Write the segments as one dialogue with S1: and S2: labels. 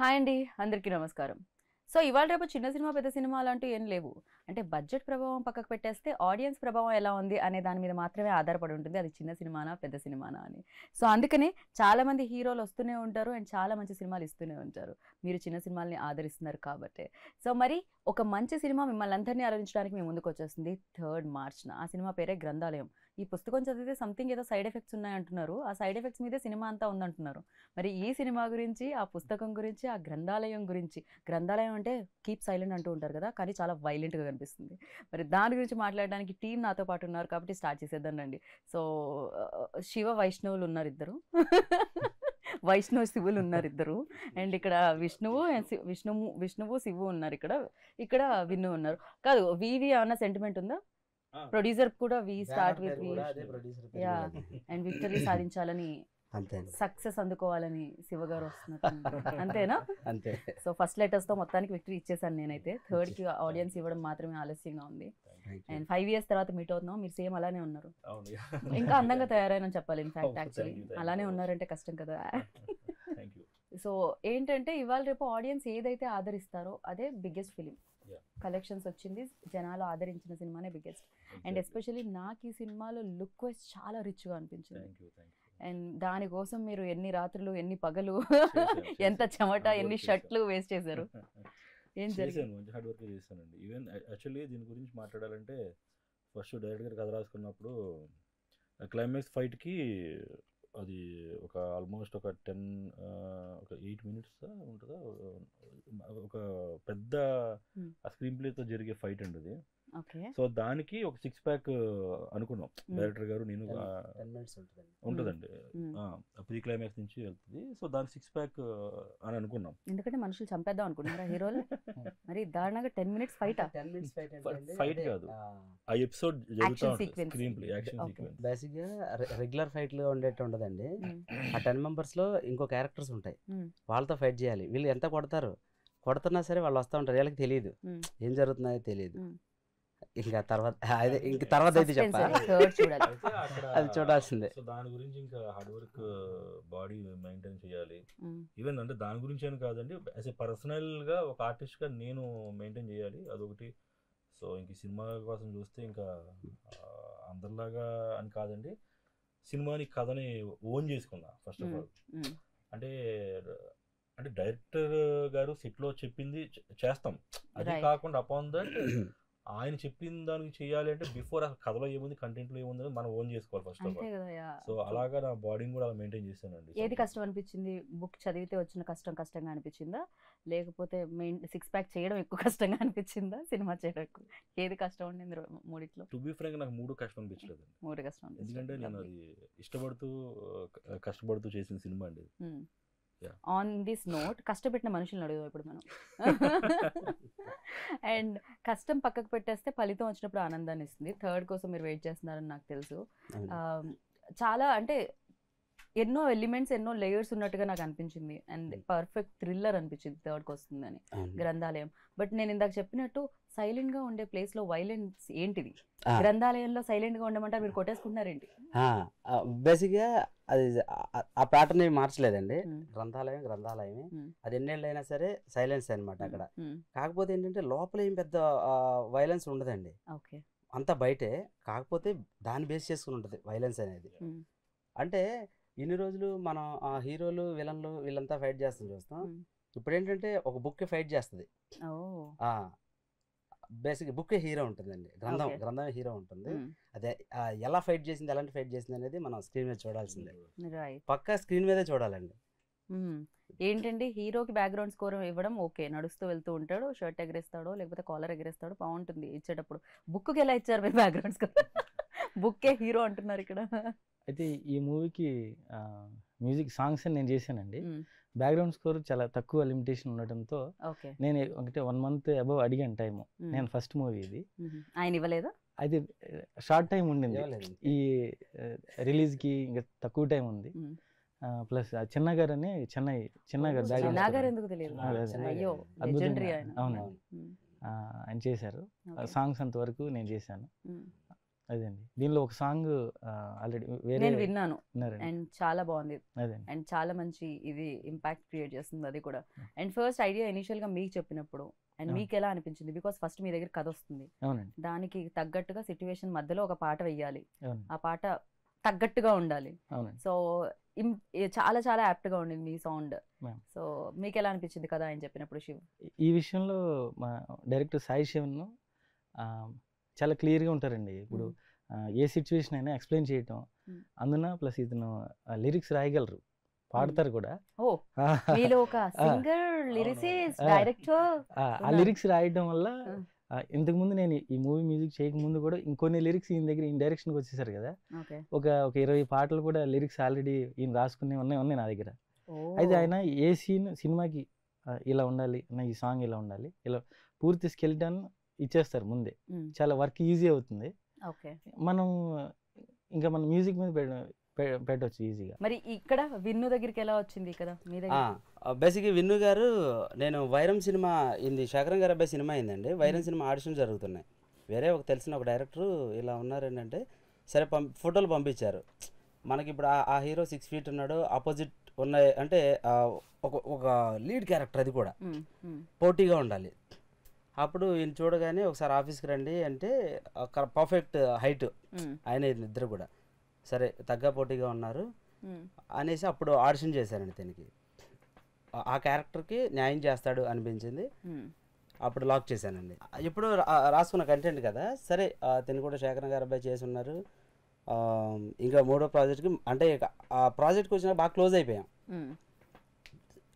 S1: Hi అండి అందరికీ నమస్కారం సో ఇవాళ రేపు చిన్న సినిమా పెద్ద సినిమా అలాంటూ ఏం లేవు అంటే బడ్జెట్ ప్రభావం పక్కకు పెట్టేస్తే ఆడియన్స్ ప్రభావం ఎలా ఉంది అనే దాని మీద మాత్రమే ఆధారపడి ఉంటుంది అది చిన్న సినిమానా పెద్ద సినిమానా అని సో అందుకనే చాలామంది హీరోలు వస్తూనే ఉంటారు అండ్ చాలా మంచి సినిమాలు ఇస్తూనే ఉంటారు మీరు చిన్న సినిమాల్ని ఆదరిస్తున్నారు కాబట్టి సో మరి ఒక మంచి సినిమా మిమ్మల్ని అందరినీ ఆలోచించడానికి మేము ముందుకు వచ్చేస్తుంది థర్డ్ మార్చ్న ఆ సినిమా పేరే గ్రంథాలయం ఈ పుస్తకం చదివితే సంథింగ్ ఏదో సైడ్ ఎఫెక్ట్స్ ఉన్నాయంటున్నారు ఆ సైడ్ ఎఫెక్ట్స్ మీదే సినిమా అంతా ఉందంటున్నారు మరి ఈ సినిమా గురించి ఆ పుస్తకం గురించి ఆ గ్రంథాలయం గురించి గ్రంథాలయం అంటే కీప్ సైలెంట్ అంటూ ఉంటారు కదా కానీ చాలా వైలెంట్గా కనిపిస్తుంది మరి దాని గురించి మాట్లాడడానికి టీం నాతో పాటు ఉన్నారు కాబట్టి స్టార్ట్ చేసేద్దానండి సో uh, శివ వైష్ణవులు ఉన్నారు ఇద్దరు వైష్ణవ శివులు ఉన్నారు ఇద్దరు అండ్ ఇక్కడ విష్ణువు విష్ణువు విష్ణువు శివు ఉన్నారు ఇక్కడ ఇక్కడ విన్ను ఉన్నారు కాదు వివి ఏమన్నా సెంటిమెంట్ ఉందా ప్రొడ్యూసర్ కూడా వి స్టార్ట్ విత్ వి యా అండ్ విక్టరీ సాధించాలని సక్సెస్ అందుకోవాలని శివగారు వస్తున్నారు అంతేనా అంతే సో ఫస్ట్ లెటర్స్ తో మొత్తానికి విక్టరీ ఇచ్చేసాను నేనైతే థర్డ్ కి ఆడియన్స్ ఇవ్వడం మాత్రమే ఆలస్యంగా ఉంది అండ్ ఫైవ్ ఇయర్స్ తర్వాత మీట్ అవుతున్నాం మీరు సేమ్ అలానే ఉన్నారు ఇంకా అందంగా తయారైన చెప్పాలి ఇన్ఫాక్ట్ యాక్చువల్లీ oh, అలానే ఉన్నారంటే కష్టం కదా సో ఏంటంటే ఇవాళ రేపు ఆడియన్స్ ఏదైతే ఆదరిస్తారో అదే బిగ్గెస్ట్ ఫిలిం కలెక్షన్స్ వచ్చింది జనాలు ఆదరించిన సినిమానే బిగ్గెస్ట్ అండ్ ఎస్పెషలీ నాకు ఈ సినిమాలో లుక్ వైజ్ చాలా రిచ్గా అనిపించింది అండ్ దానికోసం మీరు ఎన్ని రాత్రులు ఎన్ని పగలు ఎంత చెమట ఎన్ని షర్ట్లు వేస్ట్ చేశారు ఏం చేశాను
S2: మంచి హార్డ్ వర్క్ చేశానండి ఈవెన్ యాక్చువల్లీ దీని గురించి మాట్లాడాలంటే ఫస్ట్ డైరెక్ట్గా కథ రాసుకున్నప్పుడు క్లైమాక్స్ ఫైట్కి అది ఆల్మోస్ట్ ఒక టెన్ ఒక ఎయిట్ మినిట్స్ ఉంటుందా ఒక పెద్ద ఆ స్క్రీన్ ప్లేతో జరిగే ఫైట్ అండి ఇది సో దానికి ఒక సిక్స్ ప్యాక్ అనుకున్నాం డైరెక్టర్ గారు నేను ఉంటుందండి ప్రీ క్లైమాక్స్ నుంచి వెళ్తుంది సో దానికి సిక్స్ ప్యాక్ అని అనుకున్నాం
S1: ఎందుకంటే మనుషులు చంపేద్దాం అనుకుంటున్నారా హీరో మరి దారుణంగా ten minutes fight minutes
S2: fight కాదు ఆ ఎపిసోడ్ జరుగుతా స్క్రీన్ ప్లే యాక్షన్
S3: బేసిక్
S1: గా
S2: రెగ్యులర్ ఫైట్
S3: లో ఉండేట్టు ఉండదండి ఆ టెన్ మెంబర్స్ లో ఇంకో క్యారెక్టర్స్ ఉంటాయి వాళ్ళతో ఫైట్ చేయాలి వీళ్ళు ఎంత కొడతారు కొడుతున్నా సరే వాళ్ళు వస్తూ ఉంటారు వీళ్ళకి తెలియదు ఏం జరుగుతున్నాయో తెలియదు ఇంకా తర్వాత అదే ఇంక తర్వాత అయితే
S2: చెప్పాలి చూడాల్సిందే సో దాని గురించి ఇంకా హార్డ్ వర్క్ బాడీ మెయింటైన్ చేయాలి ఈవెన్ అంటే దాని గురించి అని కాదండి యాజ్ ఏ పర్సనల్ గా ఒక ఆర్టిస్ట్ గా నేను మెయింటైన్ చేయాలి అదొకటి సో ఇంక సినిమా కోసం చూస్తే ఇంకా అందరిలాగా అని కాదండి సినిమాని కథని ఓన్ చేసుకున్నా ఫస్ట్ ఆఫ్ ఆల్ అంటే అంటే డైరెక్టర్ గారు సెట్లో చెప్పింది చేస్తాం అది కాకుండా అపాన్ దట్ ఆయన చెప్పిన దానికి చేయాలి అంటే బిఫోర్ ఆ కథలో ఏముంది కంటెంట్ లో ఏముంది మనం ఓన్ చేసుకోవాలి ఫస్ట్ ఆఫ్ సో అలాగా నా బాడీని కూడా అలా మెయింటైన్ చేశానండి ఏది
S1: కష్టం అనిపించింది బుక్ చదివితే వచ్చిన కష్టం కష్టంగా అనిపించిందా లేకపోతే మెయిన్ సిక్స్ ప్యాక్ చేయడం ఎక్కువ కష్టంగా అనిపించిందా సినిమా చేయడం ఎక్కువ ఏది కష్టం ఉండింది మూడిట్లో
S2: టు బి ఫ్రాంక్ నాకు మూడు కష్టం అనిపించలేదు మూడు కష్టం ఎందుకంటే నేను అది ఇష్టపడుతూ కష్టపడుతూ చేసిన సినిమా అండి
S1: ఆన్ దిస్ నోట్ కష్టపెట్టిన మనుషులను అడుగుదాం ఇప్పుడు మనం అండ్ కష్టం పక్కకు పెట్టేస్తే ఫలితం వచ్చినప్పుడు ఆనందాన్ని ఇస్తుంది థర్డ్ కోసం మీరు వెయిట్ చేస్తున్నారని నాకు తెలుసు um, చాలా అంటే ఎన్నో ఎలిమెంట్స్ ఎన్నో లేయర్స్ ఉన్నట్టుగా నాకు అనిపించింది అండ్ పర్ఫెక్ట్ థ్రిల్లర్ అనిపించింది థర్డ్కి వస్తుందని గ్రంథాలయం బట్ నేను ఇందాక చెప్పినట్టు సైలెంట్ గా ఉండే ప్లేస్ లో వైలెన్స్ ఏంటిది గ్రంథాలయంలో సైలెంట్ గా ఉండమంటారు మీరు కొట్టేసుకుంటున్నారేంటి
S3: బేసిక్ గా అది ఆ ప్యాటర్న్ ఏమి మార్చలేదండి గ్రంథాలయం గ్రంథాలయమే అది ఎన్నేళ్ళైనా సరే సైలెన్స్ అనమాట అక్కడ కాకపోతే ఏంటంటే లోపల ఏం పెద్ద వైలెన్స్ ఉండదండి అంత బయటే కాకపోతే దాన్ని బేస్ చేసుకుని ఉంటుంది వైలెన్స్ అనేది అంటే ఇన్ని రోజులు మనం ఆ హీరోలు విలన్లు వీళ్ళంతా ఫైట్ చేస్తాం చూస్తాం ఇప్పుడు ఏంటంటే ఒక బుక్ ఫైట్ చేస్తుంది బేసిక్ బుక్ హీరో ఉంటుందండి గ్రంథం గ్రంథం హీరో ఉంటుంది అదే ఎలా ఫైట్ చేసింది ఎలాంటి ఫైట్ చేసింది అనేది మనం స్క్రీన్ మీద చూడాల్సిందే పక్కా స్క్రీన్ మీదే చూడాలండి
S1: ఏంటండి హీరోకి బ్యాక్గ్రౌండ్ స్కోర్ ఇవ్వడం ఓకే నడుస్తూ వెళ్తూ ఉంటాడు షర్ట్ ఎగరేస్తాడో లేకపోతే కాలర్ ఎగరేస్తాడు బాగుంటుంది ఇచ్చేటప్పుడు బుక్కి ఎలా ఇచ్చారు మీరు బ్యాక్గ్రౌండ్ స్కోర్ బుక్కే హీరో అంటున్నారు ఇక్కడ
S4: అయితే ఈ మూవీకి మ్యూజిక్ సాంగ్స్ నేను చేశానండి బ్యాక్గ్రౌండ్ స్కోర్ చాలా తక్కువ లిమిటేషన్ ఉండటంతో నేను ఒకటే వన్ మంత్ అబవ్ అడిగాను టైం నేను ఫస్ట్ మూవీ ఇది ఆయన ఇవ్వలేదా అది షార్ట్ టైం ఉండింది ఈ రిలీజ్కి ఇంకా తక్కువ టైం ఉంది ప్లస్ చిన్న గారు అని చెన్నై చిన్న గారు అవును ఆయన చేశారు సాంగ్స్ అంతవరకు నేను చేశాను అదండి దీనిలో ఒక సాంగ్ ఆల్రెడీ నేను విన్నాను అండ్
S1: చాలా బాగుంది అండ్ చాలా మంచి ఇది ఇంపాక్ట్ క్రియేట్ చేస్తుంది అది కూడా అండ్ ఫస్ట్ ఐడియా ఇనిషియల్ గా మీకు చెప్పినప్పుడు అండ్ మీకు ఎలా అనిపించింది బికాస్ ఫస్ట్ మీ దగ్గర కథ వస్తుంది దానికి తగ్గట్టుగా సిచ్యువేషన్ మధ్యలో ఒక పాట వెయ్యాలి ఆ పాట తగ్గట్టుగా ఉండాలి సో చాలా చాలా యాప్ట్ గా ఉండింది మీ సౌండ్ సో మీకు ఎలా అనిపించింది కదా అని చెప్పినప్పుడు శివ
S4: ఈ విషయంలో మా డైరెక్టర్ సాయి శివన్ చాలా క్లియర్గా ఉంటారండి ఇప్పుడు ఏ సిచ్యువేషన్ అయినా ఎక్స్ప్లెయిన్ చేయటం అందున ప్లస్ ఇతను లిరిక్స్ రాయగలరు పాడతారు కూడా ఆ లిరిక్స్ రాయడం వల్ల ఇంతకుముందు నేను ఈ మూవీ మ్యూజిక్ చేయకముందు కూడా ఇంకొన్ని లిరిక్స్ ఈయన దగ్గర ఈ డైరెక్షన్కి వచ్చేసారు కదా ఒక ఒక ఇరవై పాటలు కూడా లిరిక్స్ ఆల్రెడీ ఈయన రాసుకునే ఉన్నాయి ఉన్నాయి నా దగ్గర అయితే ఆయన ఏ సీన్ సినిమాకి ఇలా ఉండాలి ఈ సాంగ్ ఇలా ఉండాలి ఇలా పూర్తి స్కెలిటన్ ఇచ్చేస్తారు ముందే చాలా వర్క్ ఈజీ అవుతుంది మనం ఇంకా మనం మ్యూజిక్ మీద పెట్టవచ్చు ఈజీగా
S1: మరి ఇక్కడ విన్ను దగ్గరికి ఎలా వచ్చింది కదా మీ దగ్గర
S4: బేసిక్ విన్ను గారు
S3: నేను వైరం సినిమా ఇది శేఖరం గారు అబ్బాయి సినిమా అయిందండి వైరం సినిమా ఆడిషన్ జరుగుతున్నాయి వేరే ఒక తెలిసిన ఒక డైరెక్టర్ ఇలా ఉన్నారు ఏంటంటే సరే పంప్ ఫోటోలు పంపించారు మనకి ఇప్పుడు ఆ హీరో సిక్స్ ఫీట్ ఉన్నాడు ఆపోజిట్ ఉన్నాయి అంటే ఒక ఒక లీడ్ క్యారెక్టర్ అది కూడా పోటీగా ఉండాలి అప్పుడు ఈయన చూడగానే ఒకసారి ఆఫీస్కి రండి అంటే పర్ఫెక్ట్ హైట్ ఆయన ఇద్దరు కూడా సరే తగ్గ పోటీగా ఉన్నారు అనేసి అప్పుడు ఆడిషన్ చేశారండి తనకి ఆ క్యారెక్టర్కి న్యాయం చేస్తాడు అనిపించింది అప్పుడు లాక్ చేశానండి ఎప్పుడు రాసుకున్న కంటెంట్ కదా సరే తను కూడా శేఖర్ గారు అబ్బాయి చేసి ఉన్నారు ఇంకా మూడో ప్రాజెక్ట్కి అంటే ఆ ప్రాజెక్ట్కి వచ్చినా బాగా క్లోజ్ అయిపోయాం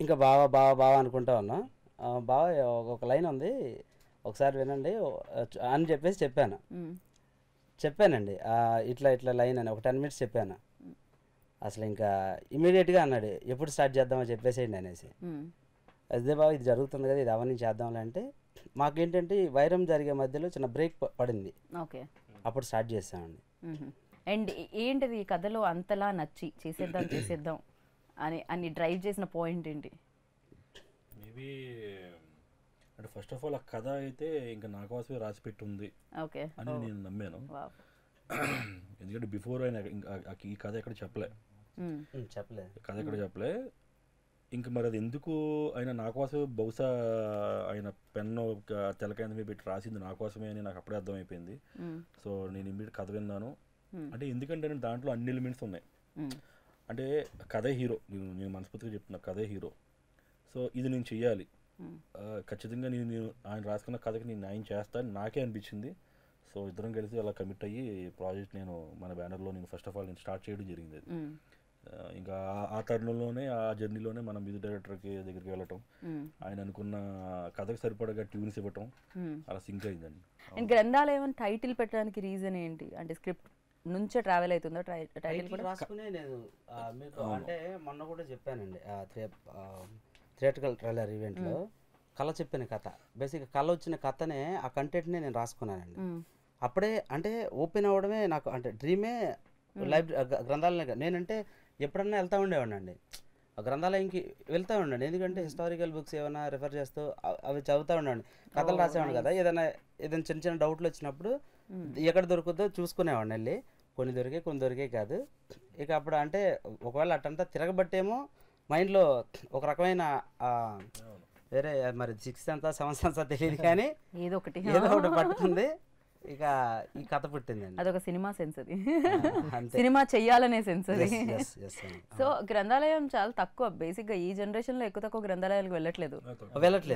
S3: ఇంకా బావా బావా బావా అనుకుంటా ఉన్నాం బావా ఒక లైన్ ఉంది ఒకసారి వినండి అని చెప్పేసి చెప్పాను చెప్పానండి ఇట్లా ఇట్లా లైన్ అని ఒక టెన్ మినిట్స్ చెప్పాను అసలు ఇంకా ఇమీడియట్గా అన్నాడు ఎప్పుడు స్టార్ట్ చేద్దామో చెప్పేసేయండి అనేసి అదే బాబు ఇది జరుగుతుంది కదా ఇది అవన్నీ చేద్దాం అంటే మాకేంటంటే వైరం జరిగే మధ్యలో చిన్న బ్రేక్ పడింది ఓకే అప్పుడు స్టార్ట్ చేసామండి
S1: అండ్ ఏంటిది ఈ కథలో అంతలా నచ్చి చేసేద్దాం చేసేద్దాం అని అని డ్రైవ్ చేసిన పాయింట్ ఏంటి
S2: మేబీ అంటే ఫస్ట్ ఆఫ్ ఆల్ ఆ కథ అయితే ఇంకా నాగవాసవి రాసి పెట్టుంది అని నేను నమ్మాను ఎందుకంటే బిఫోర్ ఆయన ఈ కథ ఎక్కడ చెప్పలే
S3: చెప్పలే కథ ఎక్కడ
S2: చెప్పలే ఇంకా మరి అది ఎందుకు ఆయన నా బహుశా ఆయన పెన్ను తెలకాయ మీద పెట్టి రాసింది నా కోసమే అని నాకు అప్పుడే అర్థమైపోయింది సో నేను ఇమ్మీడి కథ విన్నాను అంటే ఎందుకంటే నేను దాంట్లో అన్ని ఎలిమెంట్స్ ఉన్నాయి అంటే కథే హీరో నేను నేను మనస్ఫూర్తిగా చెప్తున్నా కథే హీరో సో ఇది నేను చెయ్యాలి Hmm. ఖచ్చితంగా నేను నేను ఆయన రాసుకున్న కథకి నేను న్యాయం చేస్తాను నాకే అనిపించింది సో ఇద్దరం కలిసి అలా కమిట్ అయ్యి ప్రాజెక్ట్ నేను మన బ్యానర్లో నేను ఫస్ట్ ఆఫ్ ఆల్ నేను స్టార్ట్ చేయడం జరిగింది అది hmm. ఇంకా ఆ తరుణంలోనే ఆ జర్నీలోనే మనం మ్యూజిక్ డైరెక్టర్కి దగ్గరికి వెళ్ళటం hmm. ఆయన అనుకున్న కథకు సరిపడగా ట్యూన్స్ ఇవ్వటం అలా సింక్ అయిందండి
S1: అండ్ గ్రంథాలయం టైటిల్ పెట్టడానికి రీజన్ ఏంటి అంటే స్క్రిప్ట్ నుంచే ట్రావెల్ అవుతుందో టైటిల్ కూడా రాసుకునే
S3: నేను అంటే మొన్న కూడా చెప్పానండి థియేట్రికల్ ట్రైలర్ ఈవెంట్లో కళ చెప్పిన కథ బేసిక్గా కళ వచ్చిన కథనే ఆ కంటెంట్ని నేను రాసుకున్నానండి అప్పుడే అంటే ఓపెన్ అవ్వడమే నాకు అంటే డ్రీమే లైబ్రరీ గ్రంథాలయం నేనంటే ఎప్పుడన్నా వెళ్తూ ఉండేవాడిని అండి గ్రంథాలయంకి వెళ్తూ ఉండండి ఎందుకంటే హిస్టారికల్ బుక్స్ ఏమైనా రిఫర్ చేస్తూ అవి చదువుతూ ఉండండి కథలు రాసేవాడు కదా ఏదైనా ఏదైనా చిన్న చిన్న డౌట్లు వచ్చినప్పుడు ఎక్కడ దొరుకుతుందో చూసుకునేవాడిని వెళ్ళి కొన్ని దొరికే కొన్ని దొరికే కాదు ఇక అప్పుడు అంటే ఒకవేళ అట్టంతా తిరగబట్టేమో మైండ్లో ఒక రకమైన వేరే మరి సిక్స్త్ అంతా సెవెన్త్ అంతా తెలియదు కానీ
S1: ఏదో ఒకటి ఏదో ఒకటి పట్టుకుంది
S3: ఇక ఈ కథ పుట్టిందండి
S1: అదొక సినిమా సెన్స్ అది సినిమా చెయ్యాలనే సెన్స్ అది సో గ్రంథాలయం చాలా తక్కువ బేసిక్ గా ఈ జనరేషన్ లో ఎక్కువ తక్కువ గ్రంథాలయాలకు వెళ్ళట్లేదు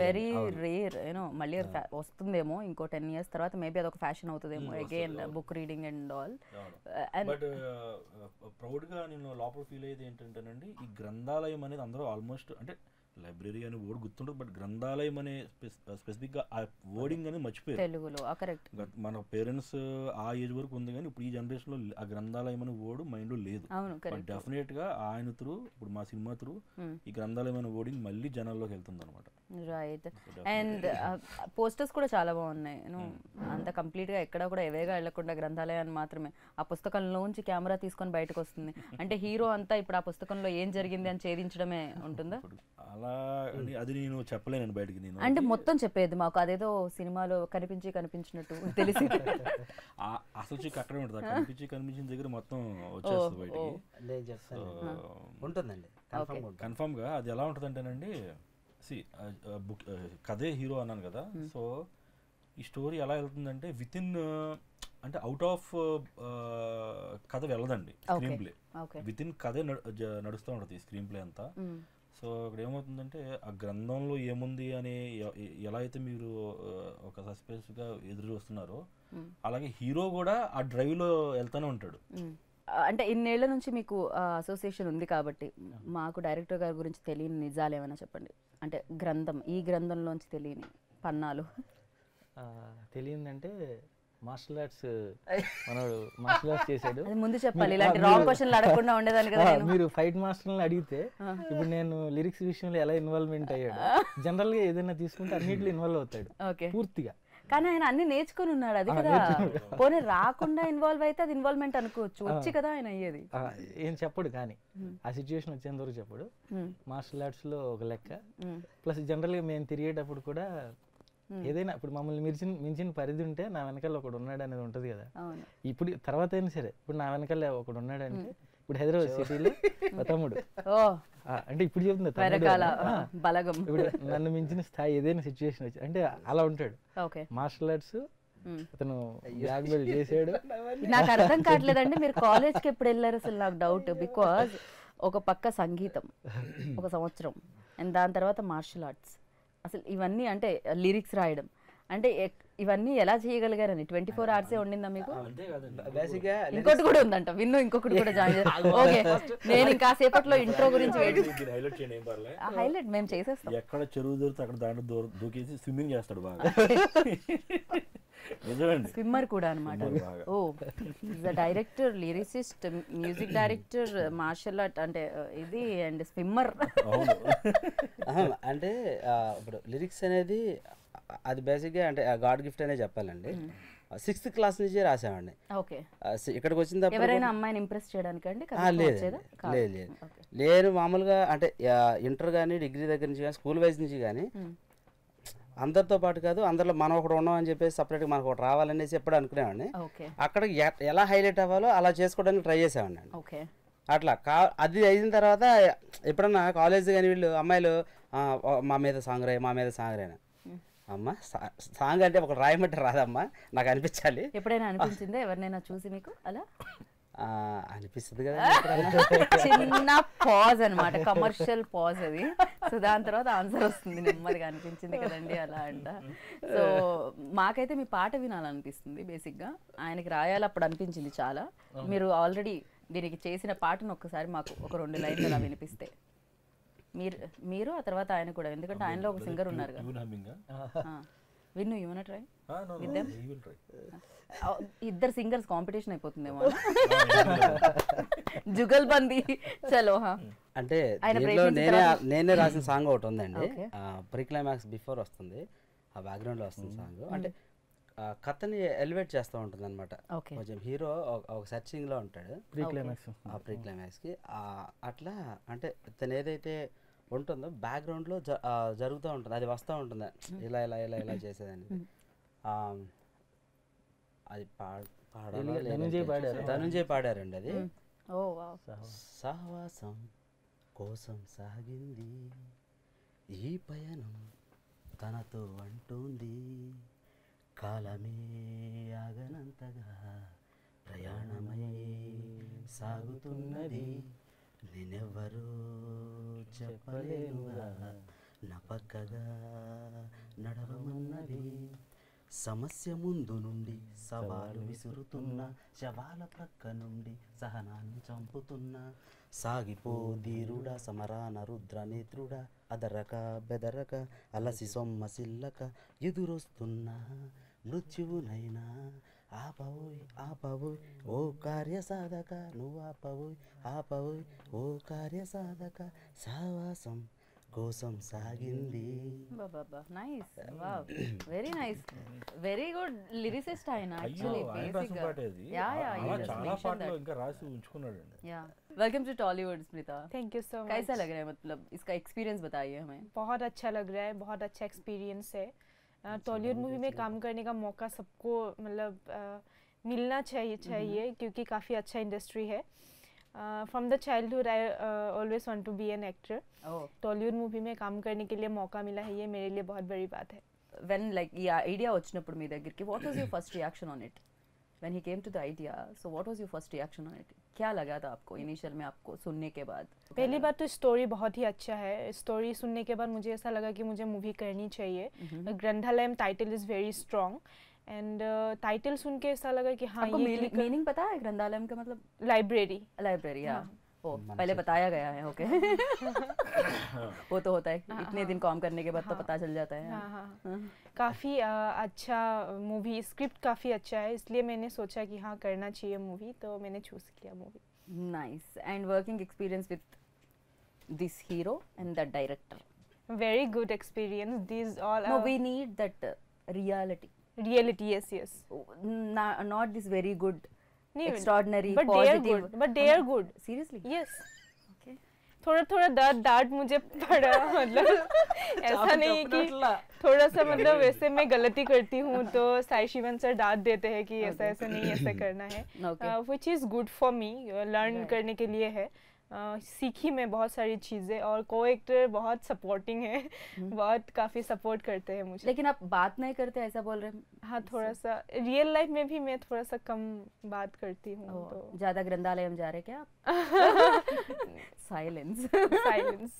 S1: వెరీ రేర్ యూనో మళ్ళీ వస్తుందేమో ఇంకో టెన్ ఇయర్స్ తర్వాత మేబీ అదొక ఫ్యాషన్ అవుతుందేమో again book reading and all and
S2: proud గా నేను లోపల ఫీల్ అయ్యేది ఏంటంటేనండి ఈ గ్రంథాలయం అనేది అందరూ ఆల్మోస్ట్ అంటే లైబ్రరీ అనే వర్డ్ గుర్తుండదు బట్ గ్రంథాలయం అనే uh, గా ఆ వర్డింగ్ అనేది మర్చిపోయారు
S1: తెలుగులో కరెక్ట్
S2: మన పేరెంట్స్ ఆ ఏజ్ వరకు ఉంది కానీ ఇప్పుడు ఈ జనరేషన్ లో ఆ గ్రంథాలయం అనే వర్డ్ లో లేదు డెఫినెట్ గా ఆయన త్రూ ఇప్పుడు మా సినిమా త్రూ hmm. ఈ గ్రంథాలయం అనే వర్డింగ్ మళ్ళీ జనాల్లోకి వెళ్తుంది అనమాట
S1: రైట్ అండ్ పోస్టర్స్ కూడా చాలా బాగున్నాయి hmm. అంత కంప్లీట్ గా ఎక్కడ కూడా ఎవేగా వెళ్లకుండా గ్రంథాలయాన్ని మాత్రమే ఆ పుస్తకంలోంచి కెమెరా తీసుకొని బయటకు వస్తుంది అంటే హీరో అంతా ఇప్పుడు ఆ పుస్తకంలో ఏం జరిగింది అని ఛేదించడమే ఉంటుందా
S2: అలా అని అది నేను చెప్పలేను బయటికి నేను అంటే
S1: మొత్తం చెప్పేది మాకు అదేదో సినిమాలో కనిపించి కనిపించినట్టు తెలిసి
S2: అసలు చిక్కు అక్కడే ఉంటుంది కనిపించి కనిపించిన దగ్గర మొత్తం వచ్చేస్తుంది బయటికి ఉంటుందండి కన్ఫర్మ్ గా అది ఎలా ఉంటుంది అంటేనండి సి బుక్ కథే హీరో అన్నాను కదా సో ఈ స్టోరీ ఎలా వెళ్తుందంటే విత్ ఇన్ అంటే అవుట్ ఆఫ్ కథ వెళ్ళదండి స్క్రీన్ ప్లే విత్ ఇన్ కథే నడుస్తూ ఉంటుంది స్క్రీన్ ప్లే అంతా సో ఇక్కడ ఏమవుతుందంటే ఆ గ్రంథంలో ఏముంది అని ఎలా అయితే మీరు ఒక సస్పెన్స్గా ఎదురు వస్తున్నారో అలాగే హీరో కూడా ఆ డ్రైవ్లో వెళ్తూనే ఉంటాడు
S1: అంటే ఇన్నేళ్ల నుంచి మీకు అసోసియేషన్ ఉంది కాబట్టి మాకు డైరెక్టర్ గారి గురించి తెలియని నిజాలు ఏమైనా చెప్పండి అంటే గ్రంథం ఈ గ్రంథంలోంచి తెలియని పన్నాలు
S4: తెలియందంటే మార్షల్ ఆర్ట్స్ మనోడు మార్షల్ ఆర్ట్స్ చేశాడు ముందు చెప్పాలి ఇలాంటి రాంగ్ క్వశ్చన్లు అడగకుండా ఉండేదాన్ని కదా మీరు ఫైట్ మాస్టర్ని అడిగితే ఇప్పుడు నేను లిరిక్స్ విషయంలో ఎలా ఇన్వాల్వ్మెంట్ అయ్యాడు జనరల్ గా ఏదైనా తీసుకుంటే అన్నిట్లో ఇన్వాల్వ్ అవుతాడు పూర్తిగా
S1: కానీ ఆయన అన్ని నేర్చుకుని ఉన్నాడు అది కదా పోనీ రాకుండా ఇన్వాల్వ్ అయితే అది ఇన్వాల్వ్మెంట్ అనుకోవచ్చు వచ్చి కదా ఆయన అయ్యేది
S4: ఏం చెప్పడు కానీ ఆ సిచ్యువేషన్ వచ్చేంత వరకు చెప్పడు మార్షల్ ఆర్ట్స్ లో ఒక లెక్క ప్లస్ జనరల్ గా మేము తిరిగేటప్పుడు కూడా Hmm. ఏదైనా ఇప్పుడు మమ్మల్ని మించిన మించిన పరిధి ఉంటే నా వెనకాల ఒకడు ఉన్నాడు అనేది ఉంటుంది కదా ఇప్పుడు తర్వాత అయినా సరే ఇప్పుడు నా వెనకాల ఒకడు ఉన్నాడు hmm. అంటే ఇప్పుడు హైదరాబాద్ సిటీలో తమ్ముడు అంటే ఇప్పుడు చెప్తుంది నన్ను మించిన స్థాయి ఏదైనా సిచ్యువేషన్ వచ్చి అంటే అలా ఉంటాడు మార్షల్ ఆర్ట్స్ hmm. అతను బ్లాక్ బెల్ట్ చేసాడు నాకు అర్థం కావట్లేదండి మీరు కాలేజ్
S1: కి ఎప్పుడు వెళ్ళారు అసలు నాకు డౌట్ బికాస్ ఒక పక్క సంగీతం ఒక సంవత్సరం అండ్ దాని తర్వాత మార్షల్ ఆర్ట్స్ అసలు ఇవన్నీ అంటే లిరిక్స్ రాయడం అంటే ఇవన్నీ ఎలా చేయగలిగారని ట్వంటీ ఫోర్ అవర్సే ఉండిందా మీకు ఇంకోటి కూడా ఉందంట విన్ను ఇంకొకటి కూడా జాయిన్ ఓకే నేను ఇంకా సేపట్లో ఇంట్రో గురించి హైలైట్ మేము చేసేస్తాం
S2: ఎక్కడ చెరువు దొరికితే అక్కడ దాన్ని దూకేసి స్విమ్మింగ్ చేస్తాడు బాగా స్విమ్మర్ కూడా
S1: అనమాట oh the director lyricist music director martial art అంటే ఇది అండ్ స్విమ్మర్
S3: అంటే ఇప్పుడు లిరిక్స్ అనేది అది బేసిక్గా అంటే గాడ్ గిఫ్ట్ అనే చెప్పాలండి సిక్స్త్ క్లాస్ నుంచి రాసామండి ఓకే ఇక్కడికి వచ్చిన ఎవరైనా
S1: అమ్మాయిని ఇంప్రెస్ చేయడానికి చేయడానికండి లేదు లేదు లేదు
S3: నేను మామూలుగా అంటే ఇంటర్ కానీ డిగ్రీ దగ్గర నుంచి కానీ స్కూల్ వైజ్ నుంచి కానీ అందరితో పాటు కాదు అందరిలో మనం ఒకటి ఉన్నాం అని చెప్పేసి సపరేట్గా మనకు ఒకటి రావాలనేసి ఎప్పుడు అనుకునేవాడిని అక్కడ ఎలా హైలైట్ అవ్వాలో అలా చేసుకోవడానికి ట్రై చేసేవాడిని అట్లా కా అది అయిన తర్వాత ఎప్పుడన్నా కాలేజ్ కానీ వీళ్ళు అమ్మాయిలు మా మీద సాంగ్ రాయి మా మీద సాంగ్ రాయినా అమ్మ సాంగ్ అంటే ఒక రాయమంటే రాదమ్మా నాకు అనిపించాలి
S1: ఎప్పుడైనా అనిపించిందా ఎవరినైనా చూసి మీకు అలా
S3: అనిపిస్తుంది కదా
S1: చిన్న పాజ్ అనమాట కమర్షియల్ పాజ్ అది సో దాని తర్వాత ఆన్సర్ వస్తుంది నెమ్మదిగా అనిపించింది కదండి అలా అంట సో మాకైతే మీ పాట వినాలనిపిస్తుంది బేసిక్గా ఆయనకి రాయాలి అప్పుడు అనిపించింది చాలా మీరు ఆల్రెడీ దీనికి చేసిన పాటను ఒక్కసారి మాకు ఒక రెండు లైన్లు అలా వినిపిస్తే మీరు మీరు ఆ తర్వాత ఆయన కూడా ఎందుకంటే ఆయనలో ఒక సింగర్ ఉన్నారు
S2: కదా
S1: విన్ను యూనట్ ట్రై విత్ ఇద్దరు సింగర్స్ కాంపిటీషన్ అయిపోతుందేమో జుగల్ బంది చలో అంటే నేనే నేనే రాసిన సాంగ్ ఒకటి ఉందండి
S3: ప్రీ క్లైమాక్స్ బిఫోర్ వస్తుంది ఆ బ్యాక్గ్రౌండ్ లో వస్తుంది సాంగ్ అంటే కథని ఎలివేట్ చేస్తూ ఉంటుంది అనమాట కొంచెం హీరో ఒక సెర్చింగ్ లో ఉంటాడు ప్రీ క్లైమాక్స్ ఆ ప్రీ క్లైమాక్స్ కి అట్లా అంటే తను ఏదైతే ఉంటుందో బ్యాక్గ్రౌండ్ లో జరుగుతూ ఉంటుంది అది వస్తూ ఉంటుంది ఇలా ఇలా ఇలా ఇలా చేసేదని అది
S4: ధనుంజయ్ పాడారు
S5: ధనుంజయ్ పాడారండి అది సహవాసం కోసం సాగింది ఈ పయనం తనతో అంటుంది కాలమే ఆగనంతగా ప్రయాణమై సాగుతున్నది నేనెవ్వరూ చెప్పలేనుగా నా పక్కగా నడవమన్నది సమస్య ముందు నుండి సవాలు విసురుతున్న శవాల ప్రక్క నుండి సహనాన్ని చంపుతున్న సాగిపో ధీరుడ సమరాన రుద్ర నేత్రుడా అదరక బెదరక అలసి సొమ్మ సిల్లక ఎదురొస్తున్నా మృత్యువునైనా ఆపవోయ్ ఆపవోయ్ ఓ కార్య సాధక నువ్వు ఆపవోయ్ ఆపవోయ్ ఓ కార్య సాధక సావాసం కోసం సాగింది
S1: nice wow very nice very good lyricist ఆయన welcome to Tollywood Smita thank you so much कैसा लग रहा है मतलब इसका एक्सपीरियंस बताइए हमें बहुत अच्छा लग रहा है बहुत
S6: अच्छा एक्सपीरियंस है टॉलीवुड hmm, हाँ, मूवी अच्छा में काम करने का मौका सबको मतलब मिलना चाहिए hmm. चाहिए क्योंकि काफ़ी अच्छा इंडस्ट्री है Uh, from the childhood I uh, always want to be an actor. Oh. Tollywood movie में काम करने के लिए मौका मिला है ये मेरे
S1: लिए बहुत बड़ी बात है when like yeah idea వచ్చినప్పుడు మీ की what was your first reaction on it when he came to the idea so what was your first reaction on it क्या लगा था आपको initial में आपको सुनने के बाद
S6: पहली बात तो story बहुत ही अच्छा है Story सुनने के बाद मुझे ऐसा लगा कि मुझे movie करनी चाहिए Granthalayam title is very strong and title uh, सुन के ऐसा
S1: लगा कि हाँ ये मीनिंग पता है ग्रंथालय का मतलब लाइब्रेरी लाइब्रेरी हाँ ओ पहले बताया गया है ओके वो तो होता है हाँ, इतने हाँ. दिन काम करने के बाद तो हाँ. पता चल जाता है
S6: काफ़ी अच्छा मूवी स्क्रिप्ट काफ़ी अच्छा है इसलिए मैंने सोचा कि हाँ करना चाहिए मूवी तो मैंने चूज किया movie
S1: nice and working experience with this hero and that director
S6: very good experience
S1: this all we need that need uh, reality yes yes no, not this very good नहीं extraordinary but positive they are good, but they are good seriously yes
S6: थोड़ा थोड़ा दर्द डांट मुझे पड़ा मतलब
S1: ऐसा नहीं
S6: कि थोड़ा सा मतलब वैसे मैं गलती करती हूँ तो साई शिवन सर डांट देते हैं कि ऐसा ऐसा नहीं ऐसा करना है which is good for me learn करने के लिए है Uh, सीखी मैं बहुत सारी चीज़ें और को एक्टर बहुत सपोर्टिंग है हम्म। बहुत काफ़ी सपोर्ट करते हैं मुझे लेकिन आप बात नहीं करते ऐसा बोल रहे हैं हाँ थोड़ा सा रियल लाइफ में भी मैं
S1: थोड़ा सा कम बात करती हूँ तो ज़्यादा ग्रंथालय हम जा रहे क्या సైలెన్స్ సైలెన్స్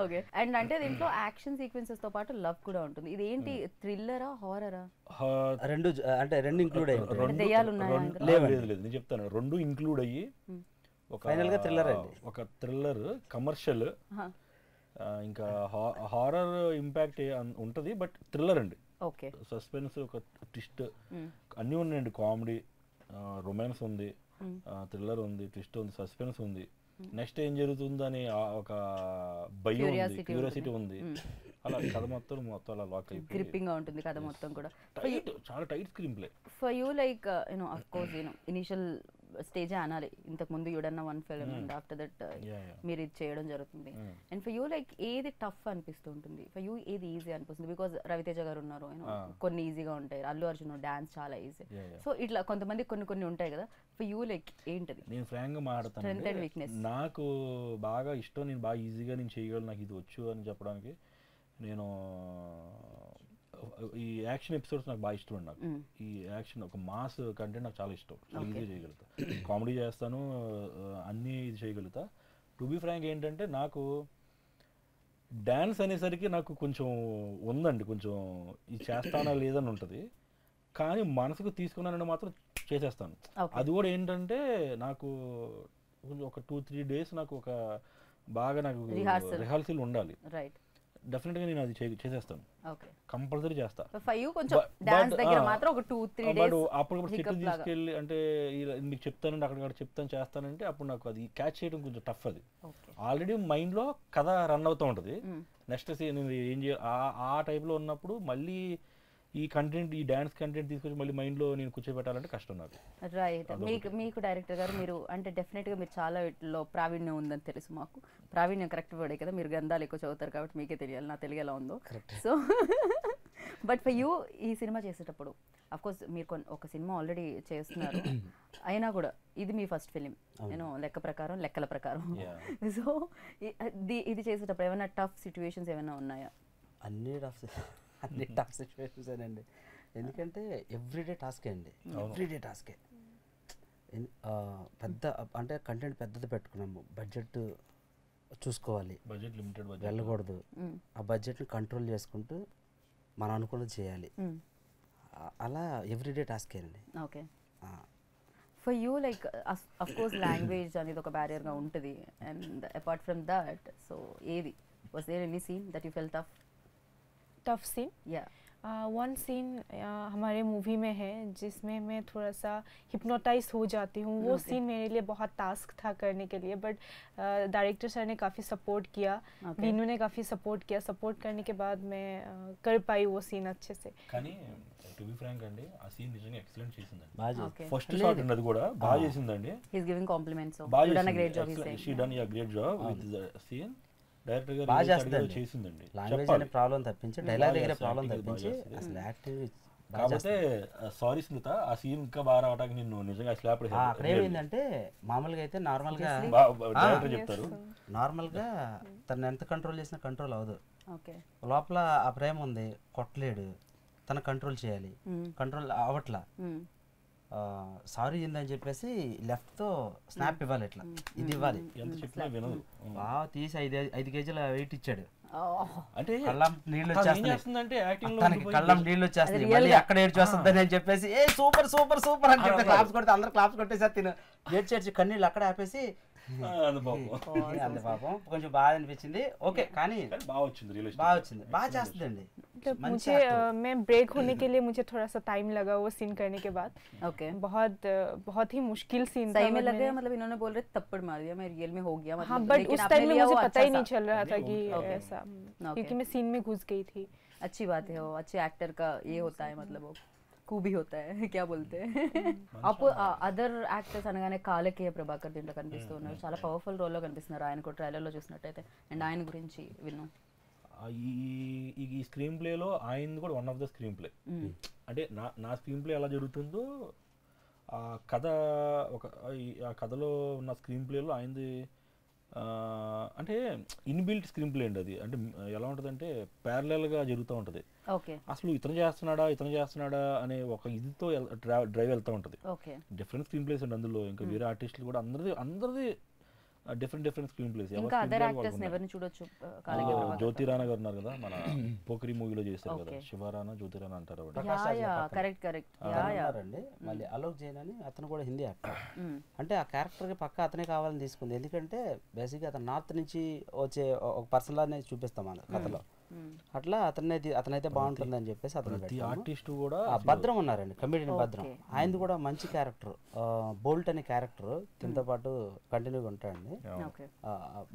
S1: ఓకే అండ్ అంటే దీంట్లో యాక్షన్ సీక్వెన్సెస్ తో పాటు లవ్ కూడా ఉంటుంది ఇది ఏంటి థ్రిల్లరా హారరా
S2: రెండు అంటే రెండు ఇంక్లూడ్ అయ్యి దయ్యాలు ఉన్నాయి లేదు లేదు నేను చెప్తాను రెండు ఇంక్లూడ్ అయ్యి ఒక ఫైనల్గా థ్రిల్లర్ అండి ఒక థ్రిల్లర్ కమర్షియల్ ఇంకా హారర్ ఇంపాక్ట్ ఉంటుంది బట్ థ్రిల్లర్ అండి ఓకే సస్పెన్స్ ఒక ట్విస్ట్ అన్నీ ఉన్నాయండి కామెడీ రొమాన్స్ ఉంది థ్రిల్లర్ ఉంది ట్విస్ట్ ఉంది సస్పెన్స్ ఉంది నెక్స్ట్ ఏం జరుగుతుందని ఒక భయం ఉంది క్యూరియాసిటీ ఉంది అలా కథ మొత్తం మొత్తం అలా లాక్ అయిపోయింది గ్రిప్పింగ్ గా ఉంటుంది కథ మొత్తం కూడా టైట్ చాలా tight screen play
S1: for you like you know of course you know initial స్టేజే అనాలి ఇంతకు ముందు యుడన్న one film and after that మీరు ఇది చేయడం జరుగుతుంది అండ్ ఫర్ యూ లైక్ ఏది టఫ్ అనిపిస్తుంటుంది ఫర్ యూ ఏది ఈజీ అనిపిస్తుంది బికాస్ రవితేజ గారు ఉన్నారు ah. కొన్ని ఈజీగా ఉంటాయి అల్లు అర్జున్ డాన్స్ చాలా ఈజీ సో ఇట్లా కొంతమంది కొన్ని కొన్ని ఉంటాయి కదా ఫర్ యూ లైక్ ఏంటది
S2: నేను ఫ్రాంక్ నాకు బాగా ఇష్టం నేను బాగా ఈజీగా నేను చేయగలను నాకు ఇది వచ్చు అని చెప్పడానికి నేను ఈ యాక్షన్ ఎపిసోడ్స్ నాకు బాగా ఇష్టం నాకు ఈ యాక్షన్ ఒక మాస్ కంటెంట్ నాకు చాలా ఇష్టం చాలా ఈజీ చేయగలుగుతా కామెడీ చేస్తాను అన్ని ఇది చేయగలుగుతా టు బీ ఫ్రాంక్ ఏంటంటే నాకు డ్యాన్స్ అనేసరికి నాకు కొంచెం ఉందండి కొంచెం ఇది చేస్తానా లేదని ఉంటుంది కానీ మనసుకు తీసుకున్నానని మాత్రం చేసేస్తాను అది కూడా ఏంటంటే నాకు ఒక టూ త్రీ డేస్ నాకు ఒక బాగా నాకు రిహార్సల్ ఉండాలి రైట్ డెఫినెట్గా నేను అది చేసేస్తాను కంపల్సరీ చేస్తా
S1: అప్పుడు చెట్టు తీసుకెళ్ళి
S2: అంటే మీకు చెప్తానండి అక్కడ చెప్తాను చేస్తానంటే అప్పుడు నాకు అది క్యాచ్ చేయడం కొంచెం టఫ్ అది ఆల్రెడీ మైండ్లో కథ రన్ అవుతూ ఉంటుంది నెక్స్ట్ సీన్ ఏం చేయాలి ఆ టైప్లో ఉన్నప్పుడు మళ్ళీ ఈ కంటెంట్ ఈ డ్యాన్స్ కంటెంట్ తీసుకొచ్చి మళ్ళీ మైండ్లో నేను కూర్చోబెట్టాలంటే కష్టం నాకు
S1: రైట్ మీకు మీకు డైరెక్టర్ గారు మీరు అంటే డెఫినెట్గా మీరు చాలా వీటిలో ప్రావీణ్యం ఉందని తెలుసు మాకు ప్రావీణ్యం కరెక్ట్ పడే కదా మీరు గంధాలు ఎక్కువ చదువుతారు కాబట్టి మీకే తెలియాలి నా తెలుగు ఎలా ఉందో సో బట్ ఫర్ యూ ఈ సినిమా చేసేటప్పుడు కోర్స్ మీరు కొన్ని ఒక సినిమా ఆల్రెడీ చేస్తున్నారు అయినా కూడా ఇది మీ ఫస్ట్ ఫిలిం నేను లెక్క ప్రకారం లెక్కల ప్రకారం సో ఇది చేసేటప్పుడు ఏమైనా టఫ్ సిచ్యువేషన్స్ ఏమైనా ఉన్నాయా
S3: అన్ని టఫ్ అన్ని టాప్ సిచ్యువేషన్స్ అండి ఎందుకంటే ఎవ్రీడే టాస్కే అండి ఎవ్రీడే టాస్కే పెద్ద అంటే కంటెంట్ పెద్దది పెట్టుకున్నాము బడ్జెట్ చూసుకోవాలి బడ్జెట్ లిమిటెడ్ వెళ్ళకూడదు ఆ బడ్జెట్ని కంట్రోల్ చేసుకుంటూ మనం అనుకున్నది చేయాలి అలా ఎవ్రీడే టాస్కే అండి
S1: okay for you like of course language అనేది ఒక బ్యారియర్గా ఉంటుంది and apart from that so ఏది was there any scene that you felt tough
S6: tough scene one scene हमारे मूवी में है जिसमें मैं थोड़ा सा हिप्नोटाइज हो जाती हूँ वो सीन मेरे लिए बहुत टास्क था करने के लिए बट डायरेक्टर सर ने काफ़ी सपोर्ट किया मीनू okay. ने काफ़ी सपोर्ट किया सपोर्ट करने के बाद मैं uh, कर पाई वो सीन अच्छे से
S2: టు బి ఫ్రాంక్ అండి ఆ సీన్ నిజంగా ఎక్సలెంట్ చేసిందండి బాగా ఫస్ట్ షాట్ ఉన్నది కూడా బాగా ah. చేసిందండి
S1: హి ఇస్ గివింగ్ కాంప్లిమెంట్స్
S6: బాగా done great job he saying she
S2: done yeah great job with the scene language అనే ప్రాబ్లం
S3: తప్పించి డైలాగ్ దగ్గర ప్రాబ్లం తప్పించి అసలు
S2: యాక్టివ్ కాకపోతే సారీ స్మిత ఆ సీన్ ఇంకా బాగా రావడానికి నేను నిజంగా స్లాప్ అక్కడ ఏమైందంటే
S3: మామూలుగా అయితే నార్మల్ గా డైరెక్టర్ చెప్తారు నార్మల్ గా తను ఎంత కంట్రోల్ చేసినా కంట్రోల్ అవ్వదు లోపల ఆ ప్రేమ ఉంది కొట్టలేడు తన కంట్రోల్ చేయాలి కంట్రోల్ hmm. అవట్లా hmm. సారీ అని చెప్పేసి లెఫ్ట్ తో స్నాప్ ఇవ్వాలి ఇట్లా ఇది ఇవ్వాలి బా తీసి ఐదు ఐదు కేజీల వెయిట్ ఇచ్చాడు అంటే కళ్ళం నీళ్ళు వచ్చేస్తున్నాయి కళ్ళం నీళ్ళు వచ్చేస్తాయి మళ్ళీ అక్కడ ఏడ్చేస్తుంది అని చెప్పేసి ఏ సూపర్ సూపర్ సూపర్ అని చెప్పి క్లాప్స్ కొడితే అందరు క్లాప్స్ కొట్టేసారు తిను ఏడ్చేడ్చి కన్నీళ్ళు అక్కడ ఆపేసి పాపం కొంచెం బాధ అనిపించింది ఓకే కానీ బాగా వచ్చింది బాగా వచ్చింది బాగా చేస్తుందండి
S6: मतलब मुझे तो। मैं ब्रेक होने के लिए मुझे थोड़ा सा टाइम लगा वो सीन करने के बाद ओके okay. बहुत बहुत ही मुश्किल सीन था में मतलब लग गया
S1: मतलब इन्होंने बोल रहे थप्पड़ मार दिया मैं रियल में हो गया मतलब हाँ बट उस टाइम में मुझे अच्छा पता ही नहीं चल रहा था कि ऐसा क्योंकि मैं सीन में घुस गई थी अच्छी बात है वो अच्छे एक्टर का ये हम्म, होता है मतलब वो खूबी होता है क्या बोलते हैं అప్పుడు అదర్ యాక్టర్స్ అనగానే కాలకేయ ప్రభాకర్ దీంట్లో కనిపిస్తూ ఉన్నారు చాలా పవర్ఫుల్ రోల్లో కనిపిస్తున్నారు ఆయన కూడా ట్రైలర్లో చూసినట్టయితే అండ్ ఆయన గురించి విన్నాం
S2: ఈ ఈ స్క్రీన్ ప్లేలో ఆయనది కూడా one of the screenplay అంటే నా నా స్క్రీన్ ప్లే ఎలా జరుగుతుందో ఆ కథ ఒక ఆ కథలో ఉన్న స్క్రీన్ ప్లేలో ఆయనది అంటే ఇన్బిల్ట్ స్క్రీన్ ప్లే అండి అది అంటే ఎలా ఉంటుంది అంటే ప్యారలల్గా జరుగుతూ ఉంటుంది అసలు ఇతను చేస్తున్నాడా ఇతను చేస్తున్నాడా అనే ఒక ఇదితో డ్రైవ్ వెళ్తూ ఉంటుంది డిఫరెంట్ స్క్రీన్ ప్లేస్ అండి అందులో ఇంకా hmm. వేరే ఆర్టిస్టులు కూడా అందరిది అందరిది డిఫరెంట్ డిఫరెంట్ స్క్రీన్ ప్లేస్ ఇంకా అదర్ యాక్టర్స్ చూడొచ్చు గారు ఉన్నారు కదా మన పోకరి మూవీలో చేస్తారు కదా శివరానా జ్యోతిరానా అంటారు కరెక్ట్
S1: కరెక్ట్ అండి మళ్ళీ
S3: అలోక్ జైన్ అని అతను కూడా హిందీ యాక్టర్ అంటే ఆ క్యారెక్టర్ కి పక్క అతనే కావాలని తీసుకుంది ఎందుకంటే బేసిక్గా అతను నార్త్ నుంచి వచ్చే ఒక పర్సన్ లానే చూపిస్తాం మన కథలో అట్లా అతనే అతనైతే బాగుంటుంది అని చెప్పేసి అతను ఆర్టిస్ట్
S2: కూడా భద్రం ఉన్నారండి కమిడియన్ భద్రం
S3: ఆయనది కూడా మంచి క్యారెక్టర్ బోల్ట్ అనే క్యారెక్టర్ దీంతో పాటు కంటిన్యూగా ఉంటాడండి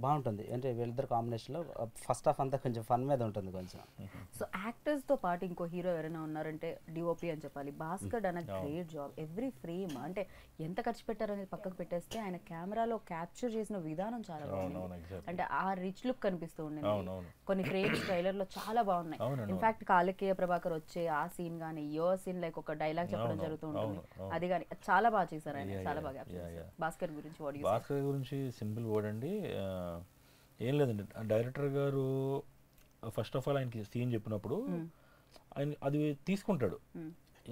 S3: బాగుంటుంది అంటే వీళ్ళిద్దరు కాంబినేషన్ లో ఫస్ట్ హాఫ్ అంతా కొంచెం ఫన్ మీద ఉంటుంది కొంచెం
S1: సో యాక్టర్స్ తో పాటు ఇంకో హీరో ఎవరైనా ఉన్నారంటే డిఓపి అని చెప్పాలి భాస్కర్ అన్న గ్రేట్ జాబ్ ఎవ్రీ ఫ్రేమ్ అంటే ఎంత ఖర్చు పెట్టారనేది పక్కకు పెట్టేస్తే ఆయన కెమెరాలో క్యాప్చర్ చేసిన విధానం చాలా బాగుంది అంటే ఆ రిచ్ లుక్ కనిపిస్తూ ఉండేది కొన్ని ఫ్రేమ్స్ ట్రైలర్ ట్రైలర్ లో చాలా బాగున్నాయి ఇన్ఫాక్ట్ కాలకీయ ప్రభాకర్ వచ్చే ఆ సీన్ గానీ యో సీన్ లైక్ ఒక డైలాగ్ చెప్పడం జరుగుతూ ఉంటుంది అది కానీ చాలా బాగా చేశారు ఆయన చాలా బాగా భాస్కర్ గురించి
S2: భాస్కర్ గురించి సింపుల్ వర్డ్ అండి ఏం లేదండి డైరెక్టర్ గారు ఫస్ట్ ఆఫ్ ఆల్ ఆయనకి సీన్ చెప్పినప్పుడు ఆయన అది తీసుకుంటాడు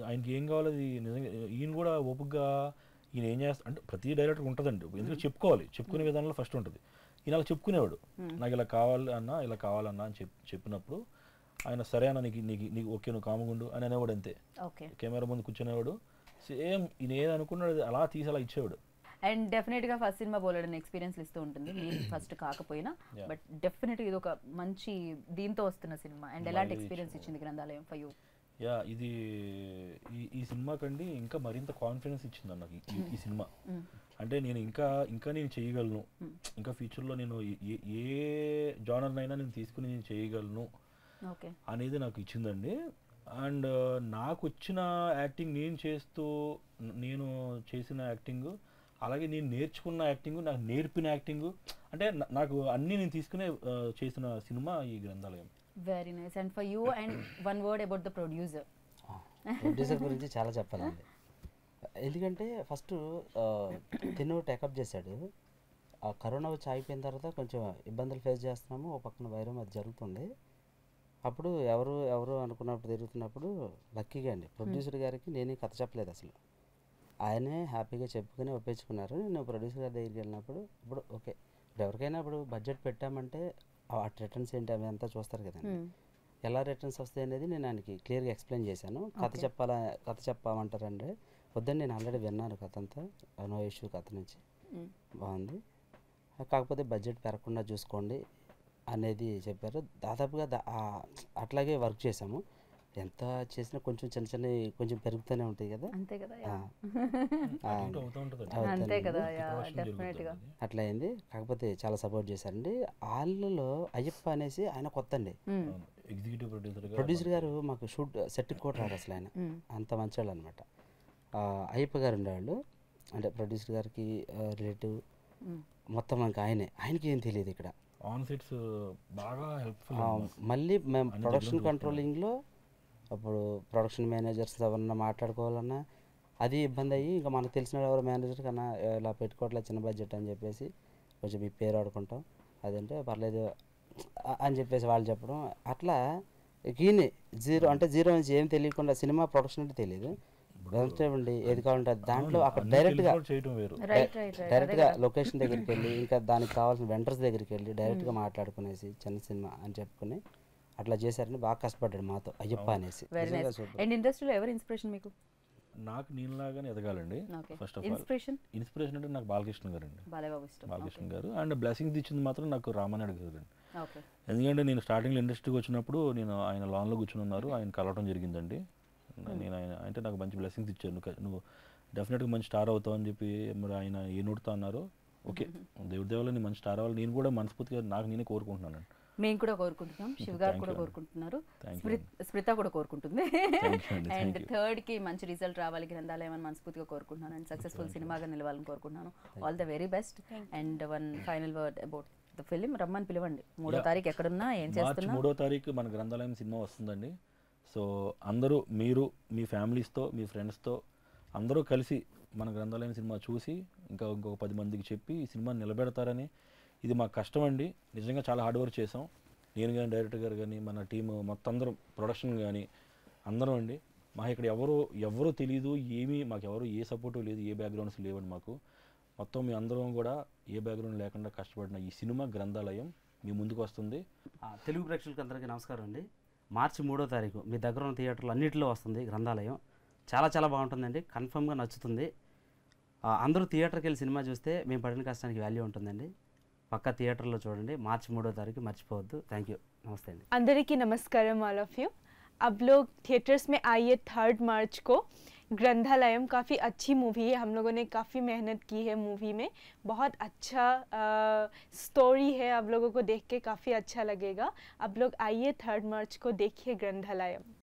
S2: ఆయనకి ఏం కావాలి అది నిజంగా ఈయన కూడా ఓపికగా ఈయన ఏం చేస్తా అంటే ప్రతి డైరెక్టర్ ఉంటుందండి ఎందుకంటే చెప్పుకోవాలి చెప్పుకునే విధానంలో ఫస్ట్ ఉంటుంది ఇలా చెప్పుకునేవాడు నాకు ఇలా కావాలి అన్నా ఇలా కావాలన్నా అని చెప్పి చెప్పినప్పుడు ఆయన సరే అన్న నీకు నీకు నీకు ఓకే నువ్వు కామగుండు అని అనేవాడు అంతే కెమెరా ముందు కూర్చునేవాడు సేమ్ ఏది అనుకున్నాడు అలా తీసి అలా ఇచ్చేవాడు
S1: అండ్ డెఫినెట్ గా ఫస్ట్ సినిమా బోలెడని ఎక్స్పీరియన్స్ ఇస్తూ ఉంటుంది నేను ఫస్ట్ కాకపోయినా బట్ డెఫినెట్ ఇది ఒక మంచి దీంతో వస్తున్న సినిమా అండ్ ఎలాంటి ఎక్స్పీరియన్స్ ఇచ్చింది గ్రంథాలయం ఫర్ యూ
S2: యా ఇది ఈ సినిమా కండి ఇంకా మరింత కాన్ఫిడెన్స్ ఇచ్చింది నాకు ఈ సినిమా అంటే నేను ఇంకా ఇంకా నేను చేయగలను hmm. ఇంకా ఫ్యూచర్లో నేను ఏ అయినా నేను తీసుకుని నేను చేయగలను అనేది నాకు ఇచ్చిందండి అండ్ నాకు వచ్చిన యాక్టింగ్ నేను చేస్తూ నేను చేసిన యాక్టింగ్ అలాగే నేను నేర్చుకున్న యాక్టింగ్ నాకు నేర్పిన యాక్టింగ్ అంటే నాకు అన్నీ నేను తీసుకునే చేసిన సినిమా ఈ Granthalayam
S1: very nice and for you and one word about the producer
S2: producer గురించి చాలా చెప్పాలండి
S3: ఎందుకంటే ఫస్ట్ తిన్న టేకప్ చేశాడు ఆ కరోనా వచ్చి అయిపోయిన తర్వాత కొంచెం ఇబ్బందులు ఫేస్ చేస్తున్నాము ఒక పక్కన వైరం అది జరుగుతుంది అప్పుడు ఎవరు ఎవరు అనుకున్నప్పుడు తిరుగుతున్నప్పుడు లక్కీగా అండి ప్రొడ్యూసర్ గారికి నేనే కథ చెప్పలేదు అసలు ఆయనే హ్యాపీగా చెప్పుకుని ఒప్పించుకున్నారు నేను ప్రొడ్యూసర్ గారి దగ్గరికి వెళ్ళినప్పుడు ఇప్పుడు ఓకే ఇప్పుడు ఎవరికైనా ఇప్పుడు బడ్జెట్ పెట్టామంటే ఆ రిటర్న్స్ ఏంటి అవి అంతా చూస్తారు కదండి ఎలా రిటర్న్స్ వస్తాయి అనేది నేను ఆయనకి క్లియర్గా ఎక్స్ప్లెయిన్ చేశాను కథ చెప్పాలా కథ చెప్పామంటారండి వద్దండి నేను ఆల్రెడీ విన్నాను కథ నో ఇష్యూ కథ నుంచి బాగుంది కాకపోతే బడ్జెట్ పెరగకుండా చూసుకోండి అనేది చెప్పారు దాదాపుగా అట్లాగే వర్క్ చేసాము ఎంత చేసినా కొంచెం చిన్న చిన్న కొంచెం పెరుగుతూనే ఉంటాయి కదా అంతే కదా అంతే కదా అట్లా అయింది కాకపోతే చాలా సపోర్ట్ చేశారండి వాళ్ళలో అయ్యప్ప అనేసి ఆయన కొత్త అండి
S2: ఎగ్జిక్యూటివ్ ప్రొడ్యూసర్ ప్రొడ్యూసర్
S3: గారు మాకు షూట్ సెట్ కూడా రాడు అసలు ఆయన అంత మంచివాళ్ళు అనమాట అయ్యప్ప గారు ఉండేవాళ్ళు అంటే ప్రొడ్యూసర్ గారికి రిలేటివ్ మొత్తం ఇంకా ఆయనే ఆయనకి ఏం తెలియదు ఇక్కడ
S2: ఆన్ సెట్స్ బాగా హెల్ప్ఫుల్ మళ్ళీ మేము
S3: ప్రొడక్షన్ కంట్రోలింగ్లో అప్పుడు ప్రొడక్షన్ మేనేజర్స్ ఎవరన్నా మాట్లాడుకోవాలన్నా అది ఇబ్బంది అయ్యి ఇంకా మనకు తెలిసిన ఎవరు మేనేజర్ కన్నా ఇలా పెట్టుకోవట్లే చిన్న బడ్జెట్ అని చెప్పేసి కొంచెం మీ పేరు ఆడుకుంటాం అదంటే పర్లేదు అని చెప్పేసి వాళ్ళు చెప్పడం అట్లా ఈయన జీరో అంటే జీరో నుంచి ఏం తెలియకుండా సినిమా ప్రొడక్షన్ అంటే తెలియదు వెజిటేబుల్ ఏది కావాలంటే దాంట్లో అక్కడ డైరెక్ట్ గా డైరెక్ట్ గా లొకేషన్ దగ్గరికి వెళ్ళి ఇంకా దానికి కావాల్సిన వెండర్స్ దగ్గరికి వెళ్ళి డైరెక్ట్ గా hmm. మాట్లాడుకునేసి చిన్న సినిమా అని చెప్పుకుని అట్లా చేశారని బాగా కష్టపడ్డాడు మాతో అయ్యప్ప అనేసి
S2: అండ్
S1: ఇండస్ట్రీలో ఎవరు ఇన్స్పిరేషన్ మీకు
S2: నాకు లాగానే ఎదగాలండి first of all inspiration inspiration అంటే నాకు బాలకృష్ణ గారు అండి బాలకృష్ణ గారు అండ్ బ్లెస్సింగ్స్ ఇచ్చింది మాత్రం నాకు రామానాయుడు గారు అండి ఎందుకంటే నేను స్టార్టింగ్లో ఇండస్ట్రీకి వచ్చినప్పుడు నేను ఆయన లాన్లో కూర్చుని ఉన్నారు ఆయన కలవటం జరిగిందండి నేను ఆయన అంటే నాకు మంచి బ్లెస్సింగ్స్ ఇచ్చాను నువ్వు నువ్వు డెఫినెట్గా మంచి స్టార్ అవుతావు అని చెప్పి మరి ఆయన ఏ నోటితో అన్నారు ఓకే దేవుడి దేవుళ్ళు నేను మంచి స్టార్ అవ్వాలి నేను కూడా మనస్ఫూర్తిగా నాకు నేనే కోరుకుంటున్నాను
S1: మేము కూడా కోరుకుంటున్నాం గారు కూడా కోరుకుంటున్నారు స్మృత కూడా కోరుకుంటుంది అండ్ థర్డ్ కి మంచి రిజల్ట్ రావాలి గ్రంథాలయం అని మనస్ఫూర్తిగా కోరుకుంటున్నాను అండ్ సక్సెస్ఫుల్ సినిమాగా నిలవాలని కోరుకుంటున్నాను all the very best and one final word about the film రమ్మని పిలవండి మూడో తారీఖు ఎక్కడున్నా ఏం చేస్తున్నా మూడో
S2: తారీఖు మన గ్రంథాలయం సినిమా వస్తుందండి సో అందరూ మీరు మీ ఫ్యామిలీస్తో మీ ఫ్రెండ్స్తో అందరూ కలిసి మన గ్రంథాలయం సినిమా చూసి ఇంకా ఇంకొక పది మందికి చెప్పి ఈ సినిమా నిలబెడతారని ఇది మాకు కష్టం అండి నిజంగా చాలా హార్డ్ వర్క్ చేసాం నేను కానీ డైరెక్టర్ గారు కానీ మన టీము మొత్తం అందరం ప్రొడక్షన్ కానీ అందరం అండి మాకు ఇక్కడ ఎవరు ఎవరు తెలియదు ఏమీ మాకు ఎవరు ఏ సపోర్టు లేదు ఏ బ్యాక్గ్రౌండ్స్ లేవండి మాకు మొత్తం మీ అందరం కూడా ఏ బ్యాక్గ్రౌండ్ లేకుండా కష్టపడిన ఈ సినిమా గ్రంథాలయం మీ ముందుకు వస్తుంది తెలుగు ప్రేక్షకులకు అందరికీ నమస్కారం అండి మార్చి
S3: మూడో తారీఖు మీ దగ్గర ఉన్న థియేటర్లు అన్నింటిలో వస్తుంది గ్రంథాలయం చాలా చాలా బాగుంటుందండి కన్ఫర్మ్గా నచ్చుతుంది అందరూ థియేటర్కి వెళ్ళి సినిమా చూస్తే మేము పడిన కష్టానికి వాల్యూ ఉంటుందండి పక్క థియేటర్లో చూడండి మార్చి మూడో తారీఖు మర్చిపోవద్దు థ్యాంక్ యూ నమస్తే అండి
S6: అందరికీ నమస్కారం ఆల్ ఆఫ్ యూ అబ్లో థియేటర్స్ మే में థర్డ్ थर्ड ग्रंथालयम काफ़ी अच्छी मूवी है हम लोगों ने काफ़ी मेहनत की है मूवी में बहुत अच्छा आ, स्टोरी है आप लोगों को देख के काफ़ी अच्छा लगेगा आप लोग आइए थर्ड मार्च को देखिए ग्रंथालयम